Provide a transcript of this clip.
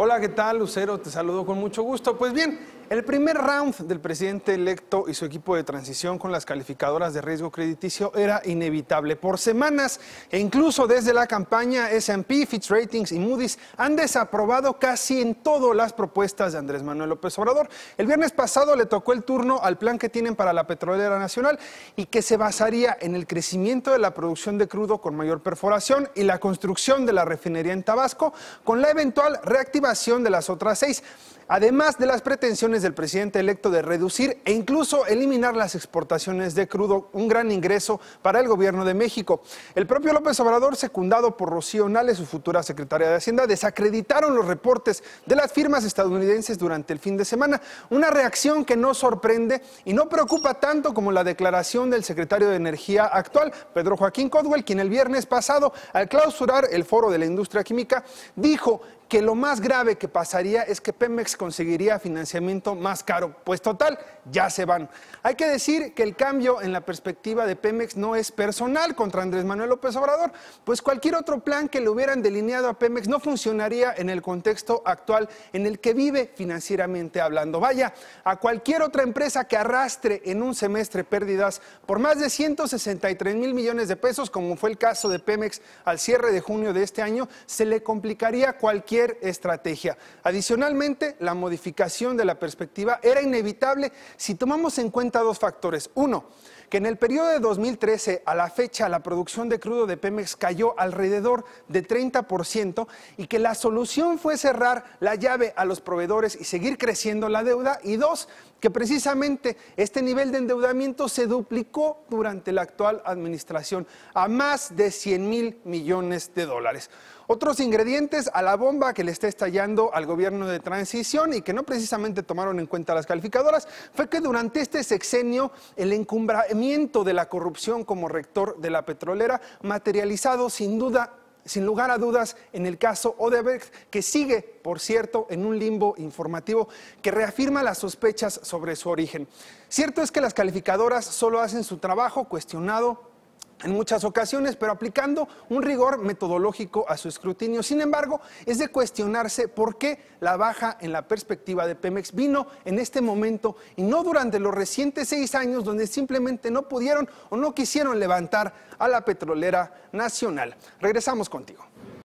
Hola, ¿qué tal, Lucero? Te saludo con mucho gusto. Pues bien, el primer round del presidente electo y su equipo de transición con las calificadoras de riesgo crediticio era inevitable. Por semanas e incluso desde la campaña, S&P, Fitch Ratings y Moody's han desaprobado casi en todo las propuestas de Andrés Manuel López Obrador. El viernes pasado le tocó el turno al plan que tienen para la petrolera nacional y que se basaría en el crecimiento de la producción de crudo con mayor perforación y la construcción de la refinería en Tabasco con la eventual reactivación de las otras seis además de las pretensiones del presidente electo de reducir e incluso eliminar las exportaciones de crudo, un gran ingreso para el gobierno de México. El propio López Obrador, secundado por Rocío Nales, su futura secretaria de Hacienda, desacreditaron los reportes de las firmas estadounidenses durante el fin de semana, una reacción que no sorprende y no preocupa tanto como la declaración del secretario de Energía actual, Pedro Joaquín Codwell, quien el viernes pasado, al clausurar el foro de la industria química, dijo que lo más grave que pasaría es que Pemex conseguiría financiamiento más caro, pues total, ya se van. Hay que decir que el cambio en la perspectiva de Pemex no es personal contra Andrés Manuel López Obrador, pues cualquier otro plan que le hubieran delineado a Pemex no funcionaría en el contexto actual en el que vive financieramente hablando. Vaya, a cualquier otra empresa que arrastre en un semestre pérdidas por más de 163 mil millones de pesos, como fue el caso de Pemex al cierre de junio de este año, se le complicaría cualquier estrategia. Adicionalmente, la modificación de la perspectiva era inevitable si tomamos en cuenta dos factores. Uno, que en el periodo de 2013 a la fecha la producción de crudo de Pemex cayó alrededor de 30% y que la solución fue cerrar la llave a los proveedores y seguir creciendo la deuda. Y dos, que precisamente este nivel de endeudamiento se duplicó durante la actual administración a más de 100 mil millones de dólares. Otros ingredientes a la bomba que le está estallando al gobierno de transición y que no precisamente tomaron en cuenta las calificadoras fue que durante este sexenio el encumbra, de la corrupción como rector de la petrolera, materializado sin duda sin lugar a dudas en el caso Odebrecht, que sigue, por cierto, en un limbo informativo que reafirma las sospechas sobre su origen. Cierto es que las calificadoras solo hacen su trabajo cuestionado en muchas ocasiones, pero aplicando un rigor metodológico a su escrutinio. Sin embargo, es de cuestionarse por qué la baja en la perspectiva de Pemex vino en este momento y no durante los recientes seis años donde simplemente no pudieron o no quisieron levantar a la petrolera nacional. Regresamos contigo.